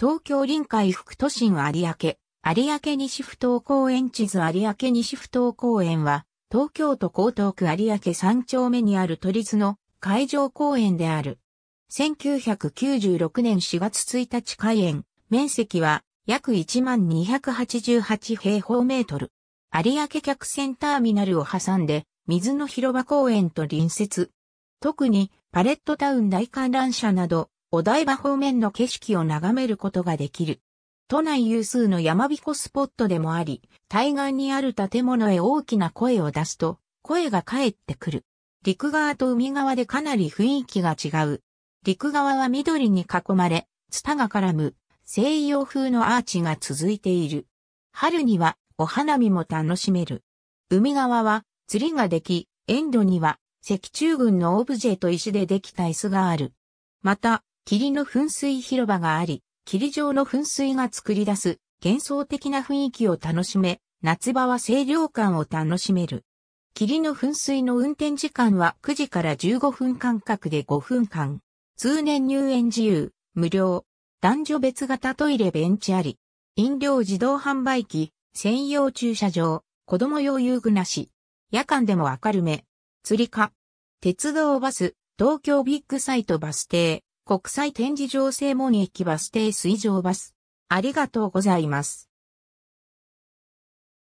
東京臨海副都心有明、有明西不東公園地図有明西不東公園は、東京都江東区有明三丁目にある都立の海上公園である。1996年4月1日開園、面積は約1288平方メートル。有明客船ターミナルを挟んで、水の広場公園と隣接。特にパレットタウン大観覧車など、お台場方面の景色を眺めることができる。都内有数の山彦スポットでもあり、対岸にある建物へ大きな声を出すと、声が返ってくる。陸側と海側でかなり雰囲気が違う。陸側は緑に囲まれ、ツタが絡む西洋風のアーチが続いている。春にはお花見も楽しめる。海側は釣りができ、沿路には石中群のオブジェと石でできた椅子がある。また、霧の噴水広場があり、霧状の噴水が作り出す幻想的な雰囲気を楽しめ、夏場は清涼感を楽しめる。霧の噴水の運転時間は9時から15分間隔で5分間。通年入園自由、無料。男女別型トイレベンチあり。飲料自動販売機、専用駐車場、子供用遊具なし。夜間でも明るめ。釣りか。鉄道バス、東京ビッグサイトバス停、国際展示場正門駅バス停水上バス。ありがとうございます。